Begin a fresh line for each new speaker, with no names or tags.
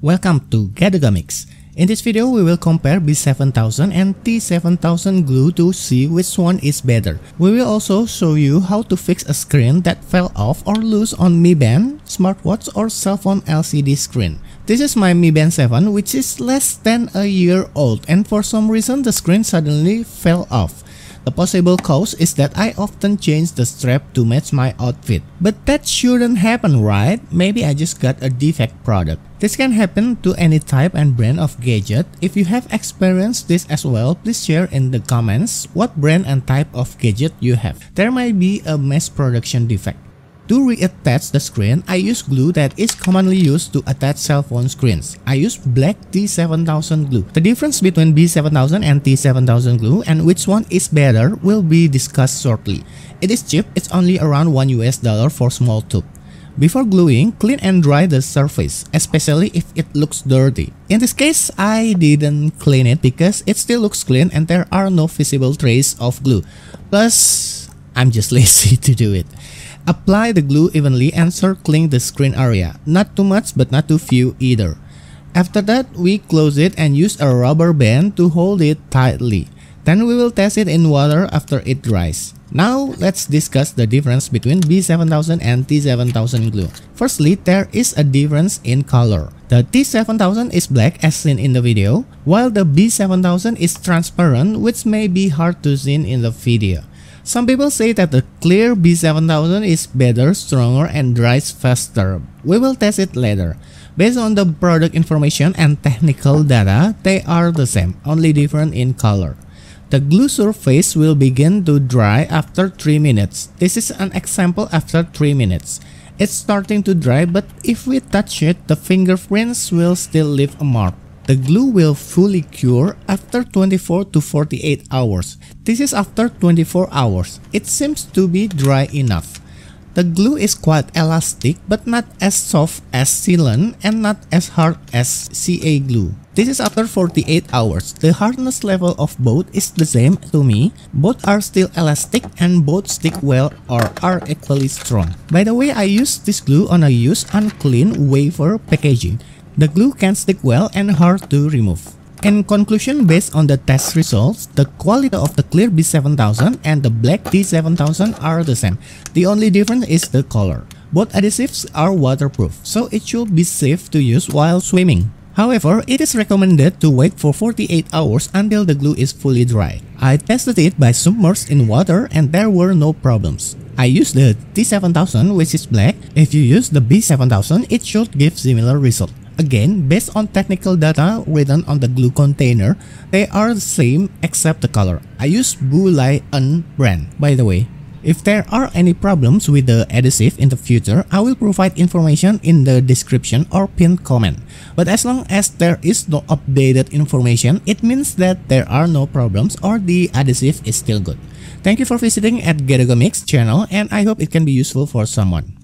Welcome to Gadogomics. In this video, we will compare B7000 and T7000 glue to see which one is better. We will also show you how to fix a screen that fell off or loose on Mi Band, smartwatch or cell phone LCD screen. This is my Mi Band 7 which is less than a year old and for some reason the screen suddenly fell off. The possible cause is that I often change the strap to match my outfit. But that shouldn't happen, right? Maybe I just got a defect product. This can happen to any type and brand of gadget. If you have experienced this as well, please share in the comments what brand and type of gadget you have. There might be a mass production defect. To reattach the screen, I use glue that is commonly used to attach cell phone screens. I use black T7000 glue. The difference between B7000 and T7000 glue and which one is better will be discussed shortly. It is cheap, it's only around 1 US dollar for small tube. Before gluing, clean and dry the surface, especially if it looks dirty. In this case, I didn't clean it because it still looks clean and there are no visible trace of glue. Plus, I'm just lazy to do it. Apply the glue evenly and circling the screen area, not too much but not too few either. After that, we close it and use a rubber band to hold it tightly. Then we will test it in water after it dries. Now, let's discuss the difference between B7000 and T7000 glue. Firstly, there is a difference in color. The T7000 is black as seen in the video, while the B7000 is transparent which may be hard to see in the video. Some people say that the Clear B7000 is better, stronger, and dries faster. We will test it later. Based on the product information and technical data, they are the same, only different in color. The glue surface will begin to dry after 3 minutes. This is an example after 3 minutes. It's starting to dry but if we touch it, the fingerprints will still leave a mark. The glue will fully cure after 24 to 48 hours. This is after 24 hours. It seems to be dry enough. The glue is quite elastic but not as soft as sealant and not as hard as CA glue. This is after 48 hours. The hardness level of both is the same to me. Both are still elastic and both stick well or are equally strong. By the way, I use this glue on a used unclean wafer packaging. The glue can stick well and hard to remove. In conclusion, based on the test results, the quality of the clear B7000 and the black D7000 are the same. The only difference is the color. Both adhesives are waterproof, so it should be safe to use while swimming. However, it is recommended to wait for 48 hours until the glue is fully dry. I tested it by submerged in water and there were no problems. I used the T7000 which is black. If you use the B7000, it should give similar result. Again, based on technical data written on the glue container, they are the same except the color. I use Bulai and brand, by the way. If there are any problems with the adhesive in the future, I will provide information in the description or pinned comment. But as long as there is no updated information, it means that there are no problems or the adhesive is still good. Thank you for visiting at Gerogomix channel and I hope it can be useful for someone.